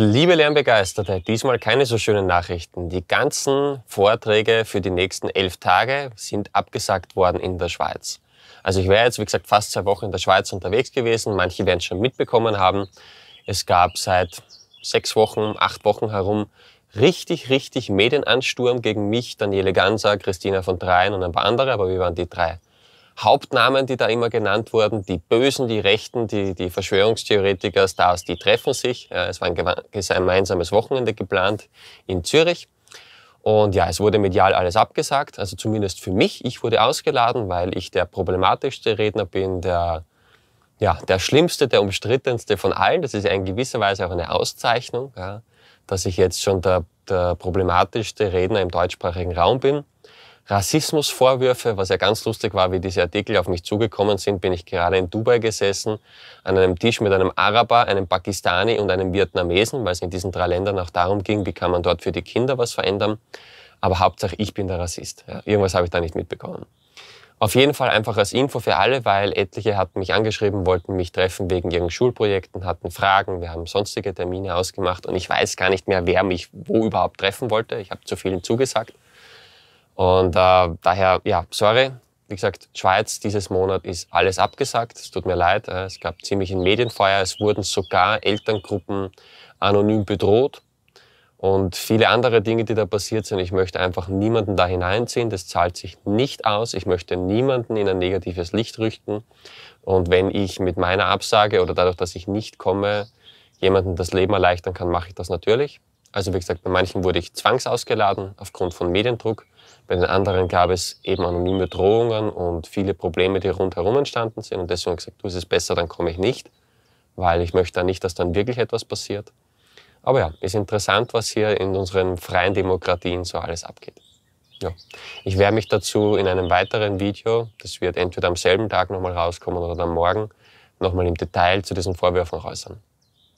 Liebe Lernbegeisterte, diesmal keine so schönen Nachrichten. Die ganzen Vorträge für die nächsten elf Tage sind abgesagt worden in der Schweiz. Also ich wäre jetzt, wie gesagt, fast zwei Wochen in der Schweiz unterwegs gewesen. Manche werden es schon mitbekommen haben. Es gab seit sechs Wochen, acht Wochen herum richtig, richtig Medienansturm gegen mich, Daniele Ganser, Christina von Dreien und ein paar andere, aber wir waren die drei Hauptnamen, die da immer genannt wurden, die Bösen, die Rechten, die, die Verschwörungstheoretiker-Stars, die treffen sich. es war ein gemeinsames Wochenende geplant in Zürich. Und ja, es wurde medial alles abgesagt, also zumindest für mich. Ich wurde ausgeladen, weil ich der problematischste Redner bin, der, ja, der schlimmste, der umstrittenste von allen. Das ist in gewisser Weise auch eine Auszeichnung, ja, dass ich jetzt schon der, der problematischste Redner im deutschsprachigen Raum bin. Rassismusvorwürfe, was ja ganz lustig war, wie diese Artikel auf mich zugekommen sind, bin ich gerade in Dubai gesessen, an einem Tisch mit einem Araber, einem Pakistani und einem Vietnamesen, weil es in diesen drei Ländern auch darum ging, wie kann man dort für die Kinder was verändern. Aber Hauptsache, ich bin der Rassist. Ja, irgendwas habe ich da nicht mitbekommen. Auf jeden Fall einfach als Info für alle, weil etliche hatten mich angeschrieben, wollten mich treffen wegen ihren Schulprojekten, hatten Fragen, wir haben sonstige Termine ausgemacht und ich weiß gar nicht mehr, wer mich wo überhaupt treffen wollte. Ich habe zu vielen zugesagt. Und äh, daher, ja, sorry. Wie gesagt, Schweiz, dieses Monat ist alles abgesagt. Es tut mir leid. Äh, es gab ziemlich ein Medienfeuer. Es wurden sogar Elterngruppen anonym bedroht und viele andere Dinge, die da passiert sind. Ich möchte einfach niemanden da hineinziehen. Das zahlt sich nicht aus. Ich möchte niemanden in ein negatives Licht rüchten. Und wenn ich mit meiner Absage oder dadurch, dass ich nicht komme, jemanden das Leben erleichtern kann, mache ich das natürlich. Also wie gesagt, bei manchen wurde ich zwangsausgeladen aufgrund von Mediendruck. Bei den anderen gab es eben anonyme Drohungen und viele Probleme, die rundherum entstanden sind. Und deswegen habe ich gesagt, du, es ist besser, dann komme ich nicht, weil ich möchte dann nicht, dass dann wirklich etwas passiert. Aber ja, ist interessant, was hier in unseren freien Demokratien so alles abgeht. Ja. Ich werde mich dazu in einem weiteren Video, das wird entweder am selben Tag nochmal rauskommen oder dann morgen, nochmal im Detail zu diesen Vorwürfen äußern.